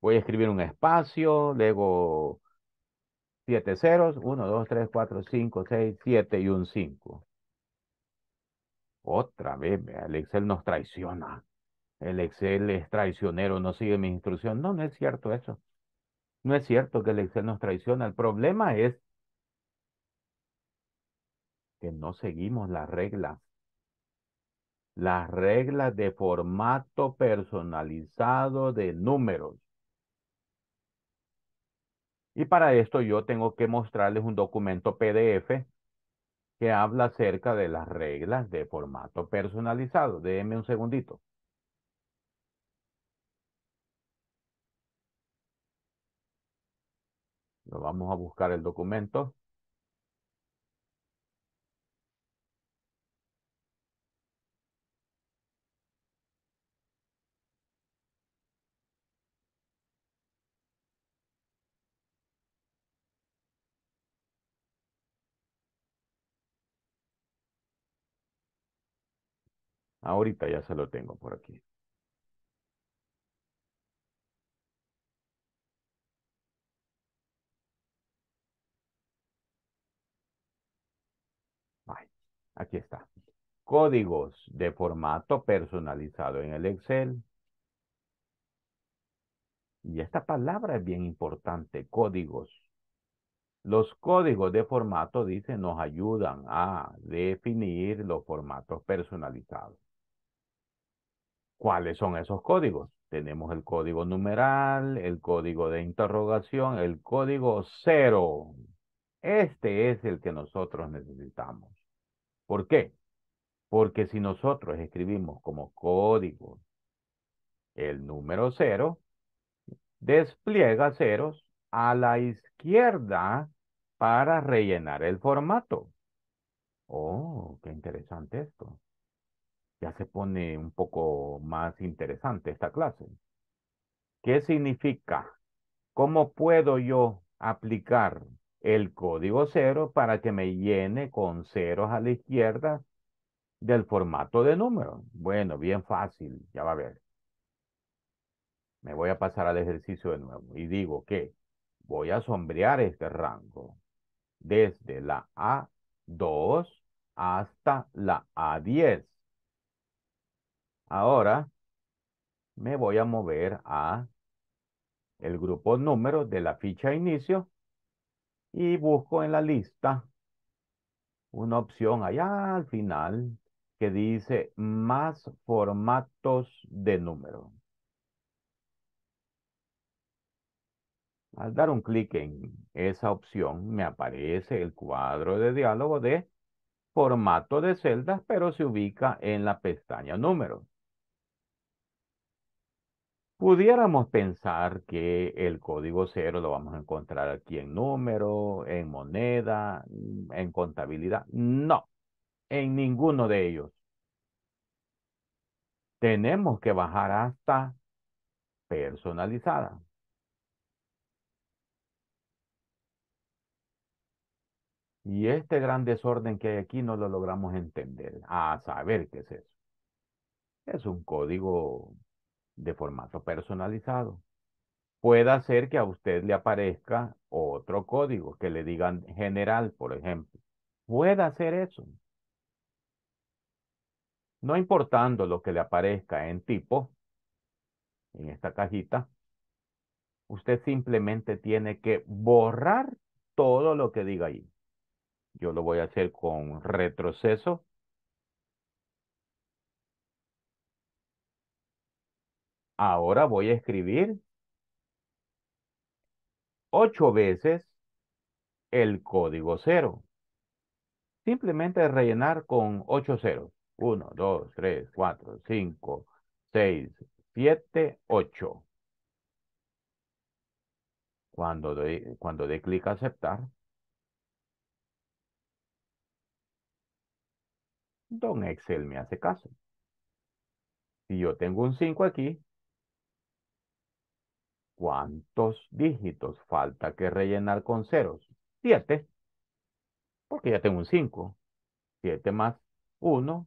voy a escribir un espacio, luego siete ceros, uno, dos, tres, cuatro, cinco, seis, siete y un cinco. Otra vez, el Excel nos traiciona. El Excel es traicionero, no sigue mis instrucciones. No, no es cierto eso. No es cierto que el Excel nos traiciona. El problema es que no seguimos las reglas las reglas de formato personalizado de números. Y para esto yo tengo que mostrarles un documento PDF que habla acerca de las reglas de formato personalizado. Déjenme un segundito. Lo vamos a buscar el documento. Ahorita ya se lo tengo por aquí. Aquí está. Códigos de formato personalizado en el Excel. Y esta palabra es bien importante, códigos. Los códigos de formato, dice, nos ayudan a definir los formatos personalizados. ¿Cuáles son esos códigos? Tenemos el código numeral, el código de interrogación, el código cero. Este es el que nosotros necesitamos. ¿Por qué? Porque si nosotros escribimos como código el número cero, despliega ceros a la izquierda para rellenar el formato. Oh, qué interesante esto ya se pone un poco más interesante esta clase. ¿Qué significa? ¿Cómo puedo yo aplicar el código cero para que me llene con ceros a la izquierda del formato de número? Bueno, bien fácil, ya va a ver. Me voy a pasar al ejercicio de nuevo y digo que voy a sombrear este rango desde la A2 hasta la A10. Ahora me voy a mover a el grupo número de la ficha inicio y busco en la lista una opción allá al final que dice más formatos de número. Al dar un clic en esa opción me aparece el cuadro de diálogo de formato de celdas, pero se ubica en la pestaña número. Pudiéramos pensar que el código cero lo vamos a encontrar aquí en número, en moneda, mm, en contabilidad. No, en ninguno de ellos. Tenemos que bajar hasta personalizada. Y este gran desorden que hay aquí no lo logramos entender. A saber qué es eso. Es un código de formato personalizado. Puede hacer que a usted le aparezca otro código, que le digan general, por ejemplo. Puede hacer eso. No importando lo que le aparezca en tipo, en esta cajita, usted simplemente tiene que borrar todo lo que diga ahí. Yo lo voy a hacer con retroceso Ahora voy a escribir ocho veces el código cero. Simplemente rellenar con ocho ceros. 1, 2, 3, 4, 5, 6, 7, 8. Cuando doy, cuando doy clic a aceptar, Don Excel me hace caso. Si yo tengo un 5 aquí, ¿Cuántos dígitos falta que rellenar con ceros? Siete. Porque ya tengo un cinco. Siete más uno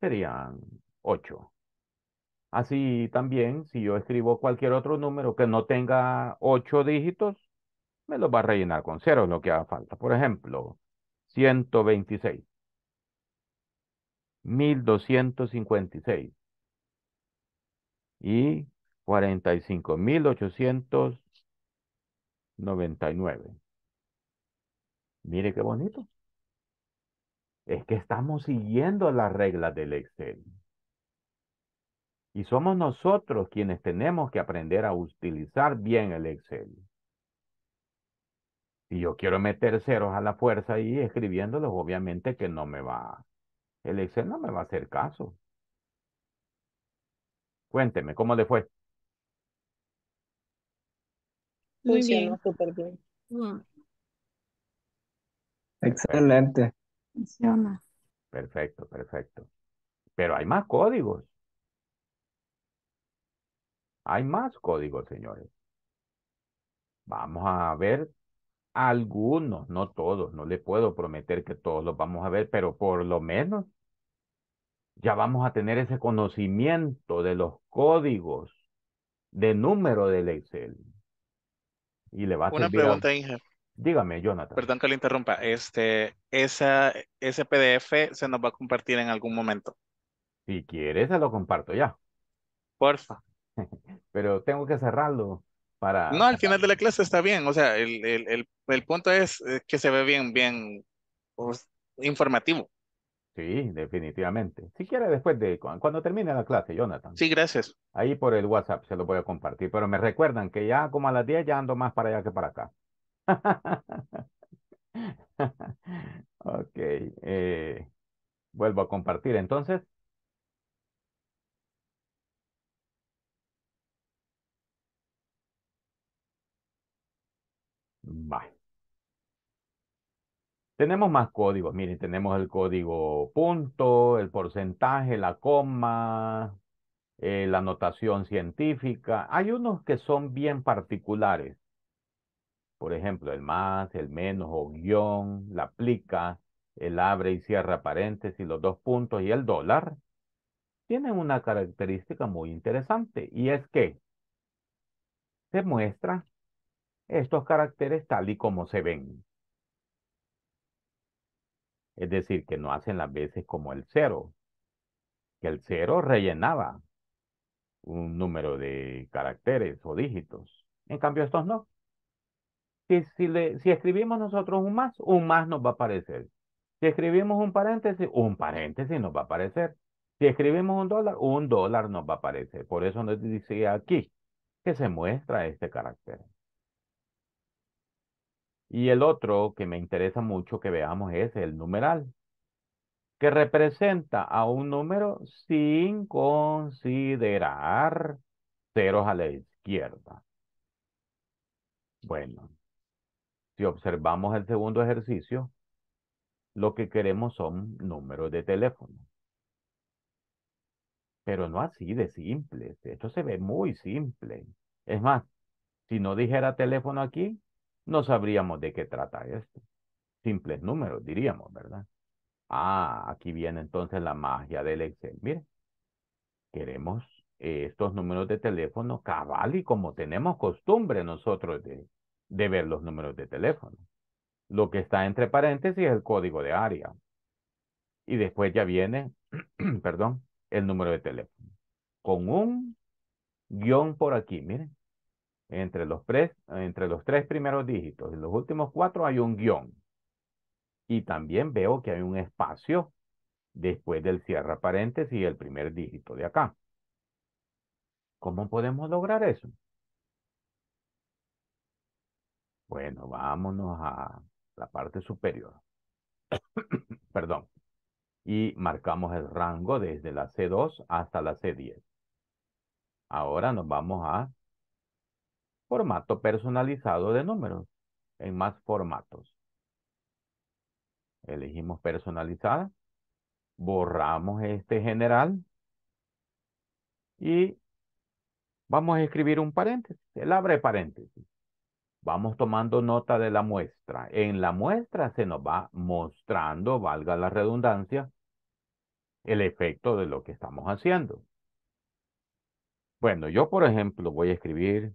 serían ocho. Así también, si yo escribo cualquier otro número que no tenga ocho dígitos, me lo va a rellenar con ceros lo que haga falta. Por ejemplo, 126. 1256. Y 45,899. Mire qué bonito. Es que estamos siguiendo las reglas del Excel. Y somos nosotros quienes tenemos que aprender a utilizar bien el Excel. Y yo quiero meter ceros a la fuerza y escribiéndolos, obviamente que no me va. El Excel no me va a hacer caso. Cuénteme, ¿cómo le fue? Muy bien. súper bien. Mm. Excelente. Funciona. Perfecto, perfecto. Pero hay más códigos. Hay más códigos, señores. Vamos a ver algunos, no todos. No le puedo prometer que todos los vamos a ver, pero por lo menos ya vamos a tener ese conocimiento de los códigos de número del Excel le va Una pregunta, Inge. Dígame, Jonathan. Perdón que le interrumpa. Este, esa, ese PDF se nos va a compartir en algún momento. Si quieres, se lo comparto ya. Porfa. Pero tengo que cerrarlo para... No, al final de la clase está bien. O sea, el, el, punto es eh, que se ve bien, bien pues, informativo. Sí, definitivamente. Si quiere, después de cuando termine la clase, Jonathan. Sí, gracias. Ahí por el WhatsApp se lo voy a compartir, pero me recuerdan que ya como a las 10 ya ando más para allá que para acá. ok, eh, vuelvo a compartir entonces. Bye. Tenemos más códigos, miren, tenemos el código punto, el porcentaje, la coma, eh, la notación científica. Hay unos que son bien particulares. Por ejemplo, el más, el menos o guión, la plica, el abre y cierra paréntesis, los dos puntos y el dólar. Tienen una característica muy interesante y es que se muestra estos caracteres tal y como se ven. Es decir, que no hacen las veces como el cero, que el cero rellenaba un número de caracteres o dígitos. En cambio, estos no. Si, si, le, si escribimos nosotros un más, un más nos va a aparecer. Si escribimos un paréntesis, un paréntesis nos va a aparecer. Si escribimos un dólar, un dólar nos va a aparecer. Por eso nos dice aquí que se muestra este carácter. Y el otro que me interesa mucho que veamos es el numeral, que representa a un número sin considerar ceros a la izquierda. Bueno, si observamos el segundo ejercicio, lo que queremos son números de teléfono. Pero no así de simple. Esto se ve muy simple. Es más, si no dijera teléfono aquí, no sabríamos de qué trata esto. Simples números, diríamos, ¿verdad? Ah, aquí viene entonces la magia del Excel. Mire, queremos estos números de teléfono cabal y como tenemos costumbre nosotros de, de ver los números de teléfono. Lo que está entre paréntesis es el código de área. Y después ya viene, perdón, el número de teléfono. Con un guión por aquí, miren. Entre los, tres, entre los tres primeros dígitos y los últimos cuatro hay un guión. Y también veo que hay un espacio después del cierre paréntesis y el primer dígito de acá. ¿Cómo podemos lograr eso? Bueno, vámonos a la parte superior. Perdón. Y marcamos el rango desde la C2 hasta la C10. Ahora nos vamos a formato personalizado de números en más formatos. Elegimos personalizada, borramos este general y vamos a escribir un paréntesis, el abre paréntesis. Vamos tomando nota de la muestra. En la muestra se nos va mostrando, valga la redundancia, el efecto de lo que estamos haciendo. Bueno, yo por ejemplo voy a escribir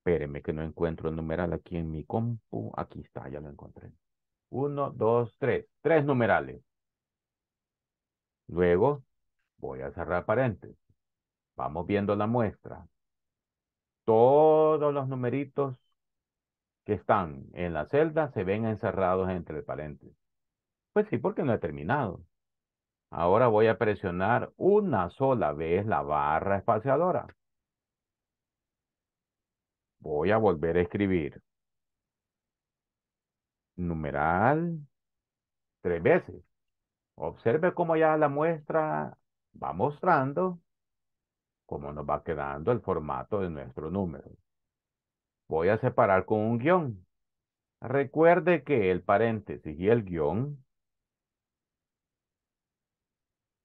Espérenme que no encuentro el numeral aquí en mi compu. Aquí está, ya lo encontré. Uno, dos, tres. Tres numerales. Luego voy a cerrar paréntesis. Vamos viendo la muestra. Todos los numeritos que están en la celda se ven encerrados entre paréntesis. Pues sí, porque no he terminado. Ahora voy a presionar una sola vez la barra espaciadora. Voy a volver a escribir. Numeral tres veces. Observe cómo ya la muestra va mostrando cómo nos va quedando el formato de nuestro número. Voy a separar con un guión. Recuerde que el paréntesis y el guión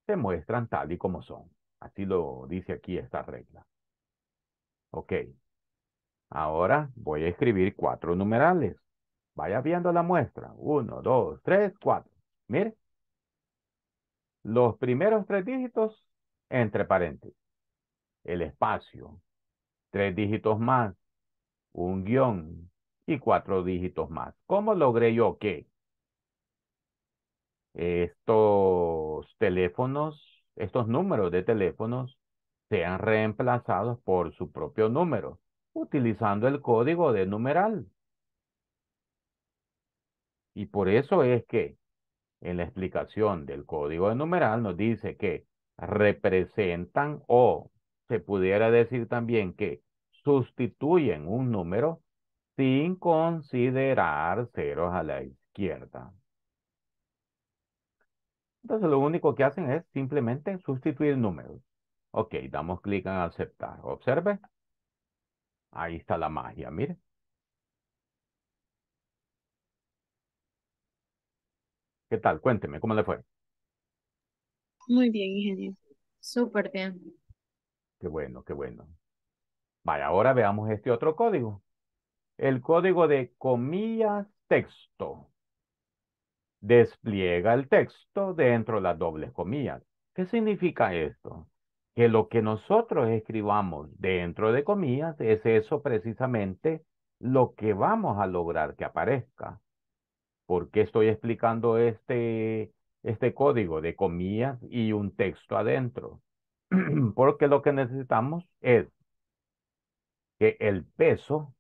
se muestran tal y como son. Así lo dice aquí esta regla. Ok. Ahora voy a escribir cuatro numerales. Vaya viendo la muestra. Uno, dos, tres, cuatro. Mire. Los primeros tres dígitos entre paréntesis. El espacio. Tres dígitos más. Un guión. Y cuatro dígitos más. ¿Cómo logré yo que estos teléfonos, estos números de teléfonos sean reemplazados por su propio número? utilizando el código de numeral. Y por eso es que en la explicación del código de numeral nos dice que representan o se pudiera decir también que sustituyen un número sin considerar ceros a la izquierda. Entonces lo único que hacen es simplemente sustituir números. Ok, damos clic en aceptar. Observe, Ahí está la magia, mire. ¿Qué tal? Cuénteme, ¿cómo le fue? Muy bien, ingeniero. Súper bien. Qué bueno, qué bueno. Vale, ahora veamos este otro código. El código de comillas texto. Despliega el texto dentro de las dobles comillas. ¿Qué significa esto? que lo que nosotros escribamos dentro de comillas es eso precisamente lo que vamos a lograr que aparezca. ¿Por qué estoy explicando este, este código de comillas y un texto adentro? Porque lo que necesitamos es que el peso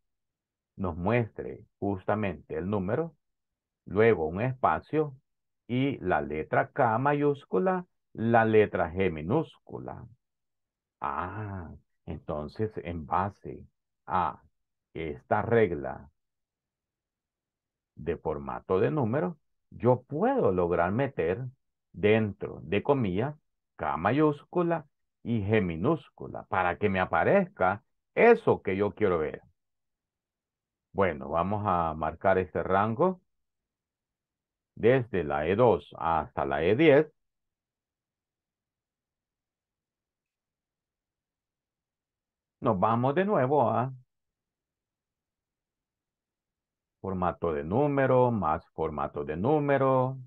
nos muestre justamente el número, luego un espacio y la letra K mayúscula, la letra G minúscula. Ah, entonces en base a esta regla de formato de número, yo puedo lograr meter dentro de comillas K mayúscula y G minúscula para que me aparezca eso que yo quiero ver. Bueno, vamos a marcar este rango desde la E2 hasta la E10 Nos vamos de nuevo a formato de número, más formato de número,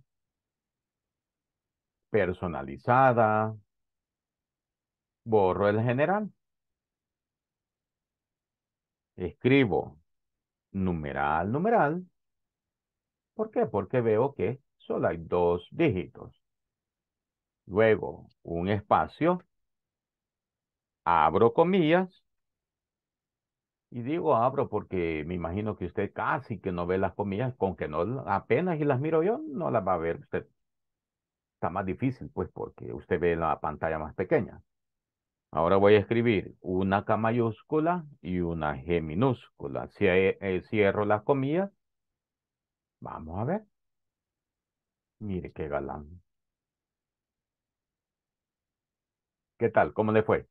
personalizada, borro el general. Escribo numeral, numeral. ¿Por qué? Porque veo que solo hay dos dígitos. Luego, un espacio, abro comillas, y digo abro ah, porque me imagino que usted casi que no ve las comillas, con que no apenas y las miro yo, no las va a ver usted. Está más difícil, pues, porque usted ve la pantalla más pequeña. Ahora voy a escribir una K mayúscula y una G minúscula. Si eh, eh, cierro las comillas, vamos a ver. Mire qué galán. ¿Qué tal? ¿Cómo le fue?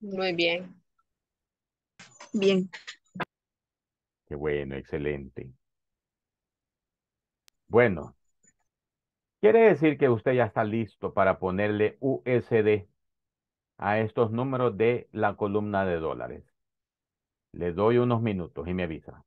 Muy bien. Bien. Qué bueno, excelente. Bueno, quiere decir que usted ya está listo para ponerle USD a estos números de la columna de dólares. Le doy unos minutos y me avisa.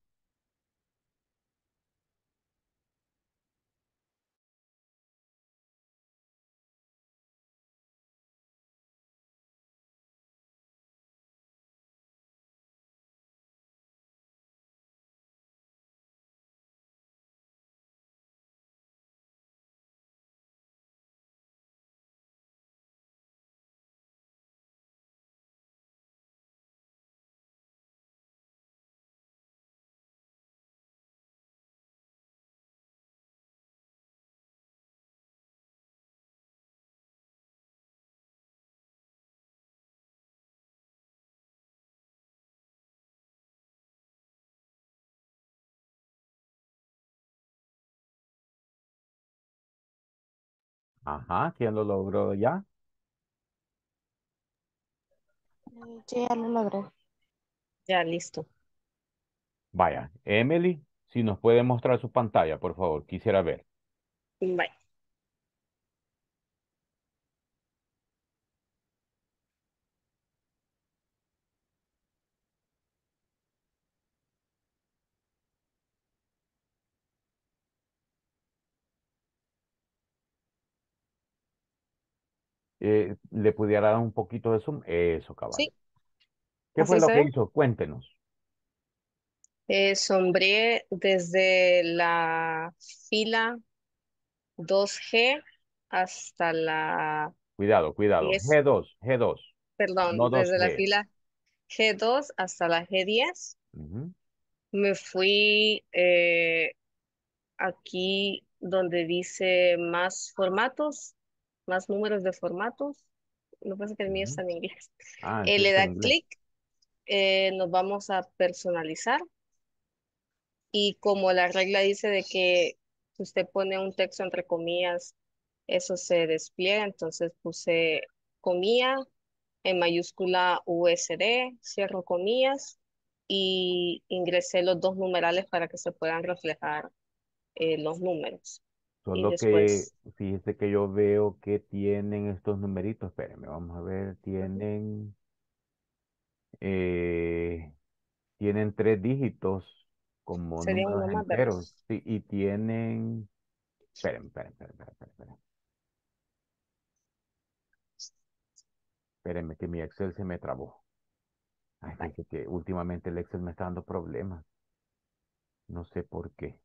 Ajá, ¿quién lo logró ya? Mm, ya lo logré. Ya, listo. Vaya, Emily, si nos puede mostrar su pantalla, por favor, quisiera ver. Bye. Eh, le pudiera dar un poquito de zoom. Eso, caballo. ¿Qué fue lo que hizo? Cuéntenos. Eh, sombré desde la fila 2G hasta la... Cuidado, cuidado. G2, G2. Perdón, desde la fila G2 hasta la G10. Me fui eh, aquí donde dice más formatos más números de formatos. Lo que pasa es que el mío está en inglés. Ah, le da clic, eh, nos vamos a personalizar. Y como la regla dice de que si usted pone un texto entre comillas, eso se despliega. Entonces puse comilla en mayúscula USD, cierro comillas y ingresé los dos numerales para que se puedan reflejar eh, los números. Solo que fíjese que yo veo que tienen estos numeritos. Espérenme, vamos a ver. Tienen, eh, tienen tres dígitos como números enteros. y tienen. Esperen, esperen, esperen, Espérenme que mi Excel se me trabó. Ay, que últimamente el Excel me está dando problemas. No sé por qué.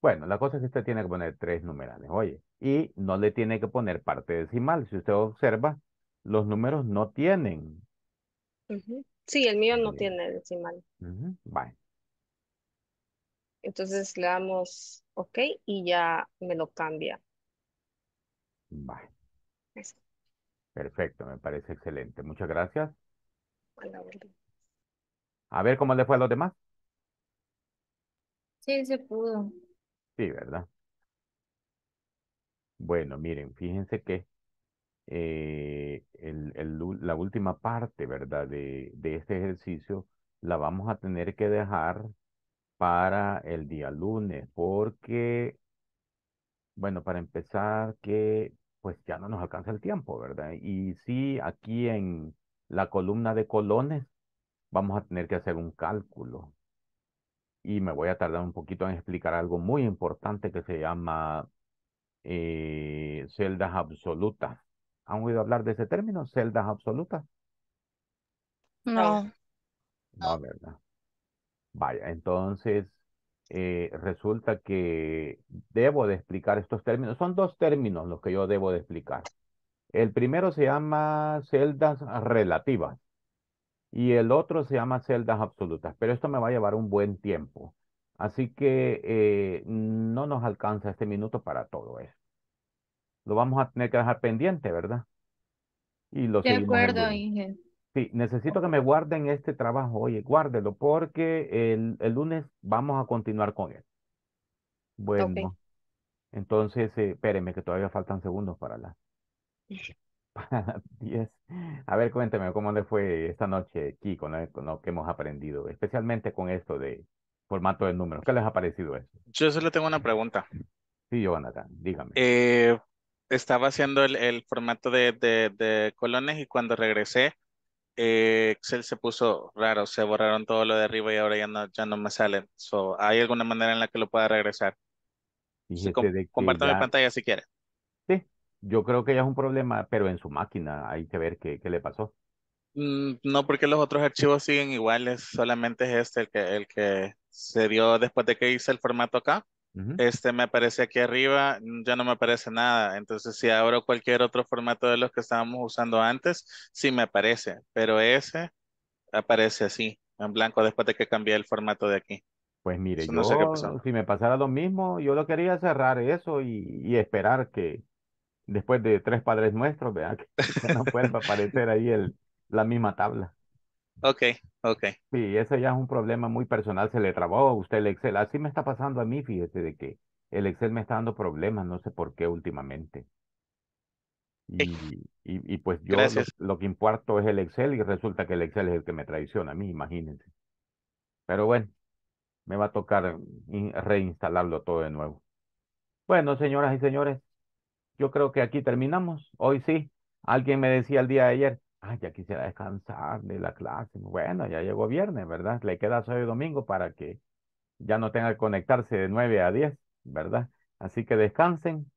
Bueno, la cosa es que usted tiene que poner tres numerales, oye, y no le tiene que poner parte decimal. Si usted observa, los números no tienen. Sí, el mío no tiene decimal. Vale. Entonces le damos OK y ya me lo cambia. Vale. Perfecto, me parece excelente. Muchas gracias. a ver cómo le fue a los demás. Sí, se pudo. Sí, ¿verdad? Bueno, miren, fíjense que eh, la última parte, ¿verdad? De, de este ejercicio la vamos a tener que dejar para el día lunes, porque, bueno, para empezar, que pues ya no nos alcanza el tiempo, ¿verdad? Y sí, aquí en la columna de colones vamos a tener que hacer un cálculo y me voy a tardar un poquito en explicar algo muy importante que se llama eh, celdas absolutas. ¿Han oído hablar de ese término, celdas absolutas? No. No, ¿verdad? Vaya, entonces eh, resulta que debo de explicar estos términos. Son dos términos los que yo debo de explicar. El primero se llama celdas relativas y el otro se llama celdas absolutas, pero esto me va a llevar un buen tiempo. Así que eh, no nos alcanza este minuto para todo eso. Lo vamos a tener que dejar pendiente, ¿verdad? Y lo De acuerdo, Inge. Sí, necesito que me guarden este trabajo, oye, guárdelo, porque el, el lunes vamos a continuar con él. Bueno, entonces, espéreme eh, espérenme que todavía faltan segundos para la... A ver, cuéntame cómo le fue esta noche aquí con lo, que hemos aprendido, especialmente con esto de formato de números. ¿Qué les ha parecido eso? Yo solo tengo una pregunta. Sí, Jonathan, dígame. Eh, estaba haciendo el, formato de, de, colones y cuando regresé, eh, Excel se puso raro, se borraron todo lo de arriba y ahora ya no, ya no me salen. ¿Hay alguna manera en la que lo pueda regresar? Sí, com compártame pantalla si quieres. Yo creo que ya es un problema, pero en su máquina hay que ver qué, qué le pasó. Mm, no, porque los otros archivos siguen iguales, solamente es este el que, el que se dio después de que hice el formato acá. Este me aparece aquí arriba, mm, ya no me aparece nada. Entonces, si abro cualquier otro formato de los que estábamos usando antes, sí me aparece, pero ese aparece así, en blanco, después de que cambié el formato de aquí. Pues mire, sé qué si me pasara lo mismo, yo lo quería cerrar eso y, y esperar que, después de tres padres nuestros, vea que no puede aparecer ahí el, la misma tabla. Ok, ok. Sí, ese ya es un problema muy personal, se le trabó a usted el Excel. Así me está pasando a mí, fíjese de que el Excel me está dando problemas, no sé por qué últimamente. Y, pues yo lo, lo, que importo es el Excel y resulta que el Excel es el que me traiciona a mí, imagínense. Pero bueno, me va a tocar reinstalarlo todo de nuevo. Bueno, señoras y señores, yo creo que aquí terminamos. Hoy sí. Alguien me decía el día de ayer, ah ya quisiera descansar de la clase. Bueno, ya llegó viernes, ¿verdad? Le queda solo y domingo para que ya no tenga que conectarse de 9 a 10, ¿verdad? Así que descansen,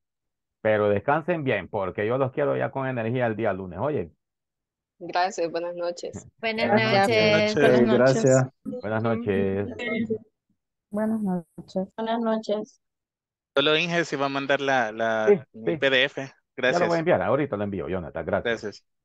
pero descansen bien, porque yo los quiero ya con energía el día lunes. Oye. Gracias, buenas noches. Buenas noches. Buenas noches. Buenas noches. Buenas noches. Buenas noches. Buenas noches. Solo Inge si va a mandar la, la este, PDF. Gracias. lo voy a enviar, ahorita lo envío, Jonathan. Gracias. Gracias.